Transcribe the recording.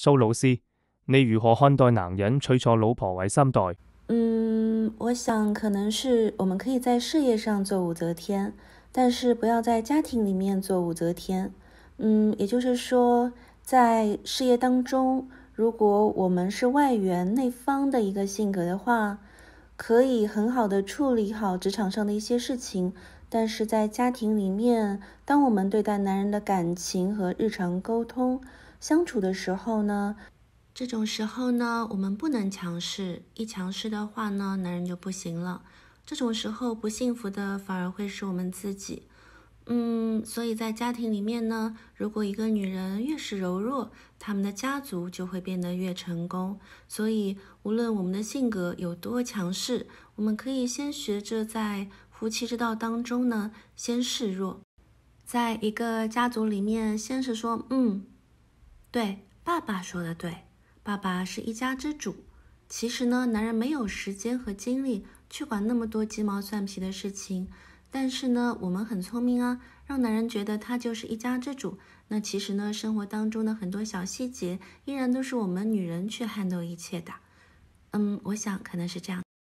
苏老师，你如何看待男人娶错老婆为三代？嗯，我想可能是我们可以在事业上做武则天，但是不要在家庭里面做武则天。嗯，也就是说，在事业当中，如果我们是外圆内方的一个性格的话，可以很好的处理好职场上的一些事情；但是在家庭里面，当我们对待男人的感情和日常沟通。相处的时候呢，这种时候呢，我们不能强势。一强势的话呢，男人就不行了。这种时候不幸福的，反而会是我们自己。嗯，所以在家庭里面呢，如果一个女人越是柔弱，他们的家族就会变得越成功。所以，无论我们的性格有多强势，我们可以先学着在夫妻之道当中呢，先示弱。在一个家族里面，先是说嗯。对爸爸说的对，爸爸是一家之主。其实呢，男人没有时间和精力去管那么多鸡毛蒜皮的事情。但是呢，我们很聪明啊，让男人觉得他就是一家之主。那其实呢，生活当中的很多小细节，依然都是我们女人去撼动一切的。嗯，我想可能是这样。